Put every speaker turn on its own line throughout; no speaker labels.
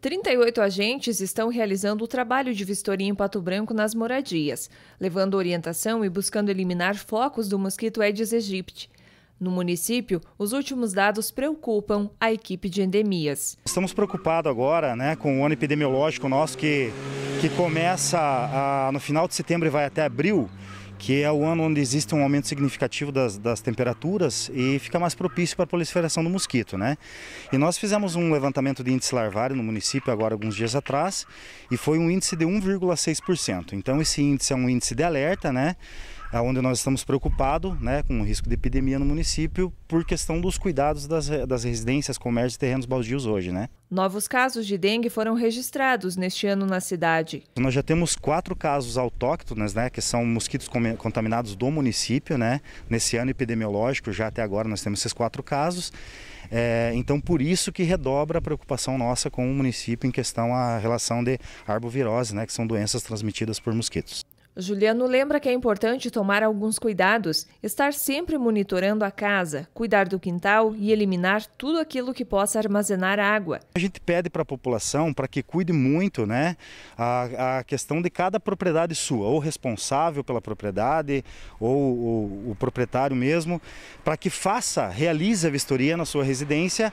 38 agentes estão realizando o trabalho de vistoria em Pato Branco nas moradias, levando orientação e buscando eliminar focos do mosquito Aedes aegypti. No município, os últimos dados preocupam a equipe de endemias.
Estamos preocupados agora né, com o ano epidemiológico nosso que, que começa a, no final de setembro e vai até abril que é o ano onde existe um aumento significativo das, das temperaturas e fica mais propício para a proliferação do mosquito, né? E nós fizemos um levantamento de índice larvário no município agora alguns dias atrás e foi um índice de 1,6%. Então esse índice é um índice de alerta, né? onde nós estamos preocupados né, com o risco de epidemia no município por questão dos cuidados das, das residências, comércios e terrenos baldios hoje. Né?
Novos casos de dengue foram registrados neste ano na cidade.
Nós já temos quatro casos autóctones, né, que são mosquitos contaminados do município. Né? Nesse ano epidemiológico, já até agora, nós temos esses quatro casos. É, então, por isso que redobra a preocupação nossa com o município em questão à relação de arbovirose, né, que são doenças transmitidas por mosquitos.
Juliano lembra que é importante tomar alguns cuidados, estar sempre monitorando a casa, cuidar do quintal e eliminar tudo aquilo que possa armazenar água.
A gente pede para a população para que cuide muito né, a, a, questão de cada propriedade sua, ou responsável pela propriedade, ou, ou o proprietário mesmo, para que faça, realize a vistoria na sua residência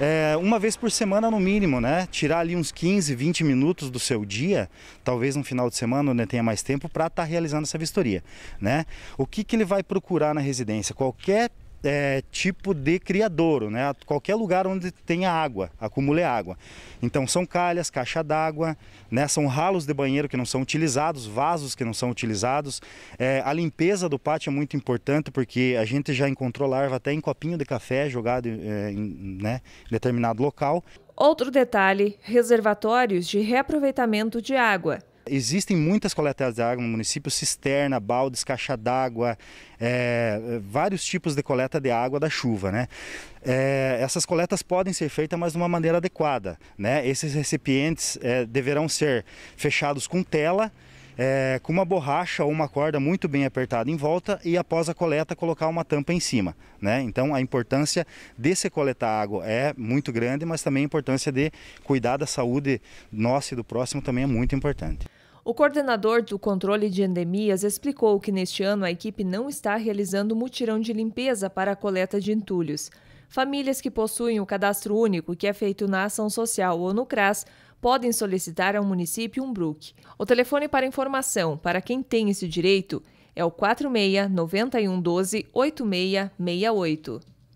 é, uma vez por semana no mínimo, né? Tirar ali uns 15, 20 minutos do seu dia, talvez no final de semana né, tenha mais tempo para estar tá realizando essa vistoria, né? O que, que ele vai procurar na residência? Qualquer é, tipo de criadouro, né? qualquer lugar onde tenha água, acumule água. Então são calhas, caixa d'água, né? são ralos de banheiro que não são utilizados, vasos que não são utilizados. É, a limpeza do pátio é muito importante porque a gente já encontrou larva até em copinho de café jogado é, em né? determinado local. Outro detalhe, reservatórios de reaproveitamento de água. Existem muitas coletas de água no município, cisterna, baldes, caixa d'água, é, vários tipos de coleta de água da chuva, né? É, essas coletas podem ser feitas, mas de uma maneira adequada, né? Esses recipientes é, deverão ser fechados com tela, é, com uma borracha ou uma corda muito bem apertada em volta e após a coleta colocar uma tampa em cima. Né? Então a importância de se coletar água é muito grande, mas também a importância de cuidar da saúde nossa e do próximo também é muito importante.
O coordenador do controle de endemias explicou que neste ano a equipe não está realizando mutirão de limpeza para a coleta de entulhos. Famílias que possuem o cadastro único, que é feito na ação social ou no CRAS, podem solicitar ao município um BRUC. O telefone para informação para quem tem esse direito é o 46 91 12 8668.